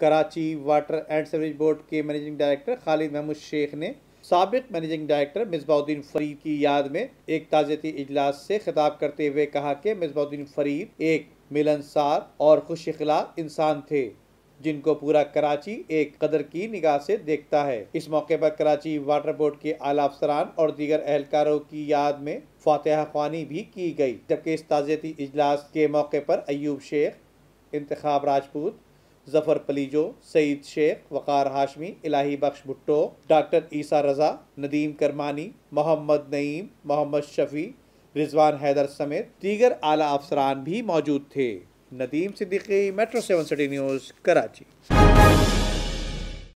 Karachi water and service board के managing director Khalid Mahmood Sheikh ने सबक मैनेजिंग डायरेक्टर मिसबाउद्दीन फरीद की याद में एक ताज़ती इजलास से खिताब करते हुए कहा कि मिसबाउद्दीन फरीद एक मिलनसार और खुश अखलाक इंसान थे जिनको पूरा कराची एक कदर की निगाह से देखता है इस मौके पर कराची वाटर बोर्ड के आला अफसरान और दीगर एहलकारों की याद में फातहा खानी भी की गई जबकि इस ताज़ती इजलास के मौके पर अयूब शेख इंतखब राजपूत जफ़र पलीजो सईद शेख वक़ार हाशमी इलाही बख्श भुट्टो डॉक्टर ईसा रज़ा नदीम करमानी मोहम्मद नईम मोहम्मद शफ़ी रिजवान हैदर समेत दीगर आला अफसरान भी मौजूद थे Nadeem Siddiqui metro seven city news Karachi